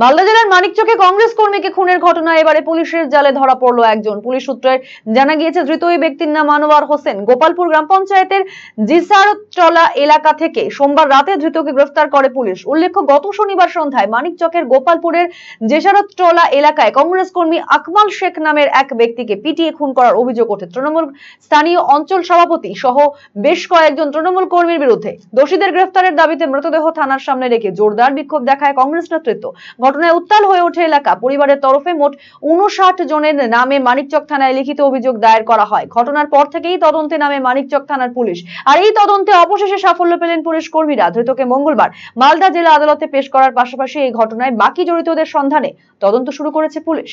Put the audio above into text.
মালদা জেলার মানিকচকে কংগ্রেস কর্মীকে খুনের ঘটনা এবারে পুলিশের জালে ধরা পড়লো একজন পুলিশ সূত্রে জানা গিয়েছে ধৃত ওই ব্যক্তির নাম আনোয়ার হোসেন গোপালপুর গ্রাম পঞ্চায়েতের জিসারতলা এলাকা থেকে সোমবার রাতে ধৃতকে গ্রেফতার করে পুলিশ উল্লেখ্য গত শনিবার সন্ধ্যায় মানিকচকের গোপালপুরের জেসারতলা এলাকায় কংগ্রেস কর্মী আকমাল শেখ নামের এক ব্যক্তিকে পিটিয়ে খুন করার অভিযোগ ওঠে তৃণমূল স্থানীয় অঞ্চল সভাপতি সহ বেশ কয়েকজন তৃণমূল কর্মীর বিরুদ্ধে দোষীদের গ্রেফতারের দাবিতে মৃতদেহ থানার সামনে রেখে জোরদার বিক্ষোভ দেখায় কংগ্রেস নেতৃত্ব ঘটনায় উত্তাল হয়ে ওঠে এলাকা পরিবারের তরফে মোট উনষাট জনের নামে মানিকচক থানায় লিখিত অভিযোগ দায়ের করা হয় ঘটনার পর থেকেই তদন্তে নামে মানিকচক থানার পুলিশ আর এই তদন্তে অবশেষে সাফল্য পেলেন পুলিশ কর্মীরা ধৃতকে মঙ্গলবার মালদা জেলা আদালতে পেশ করার পাশাপাশি এই ঘটনায় বাকি জড়িতদের সন্ধানে তদন্ত শুরু করেছে পুলিশ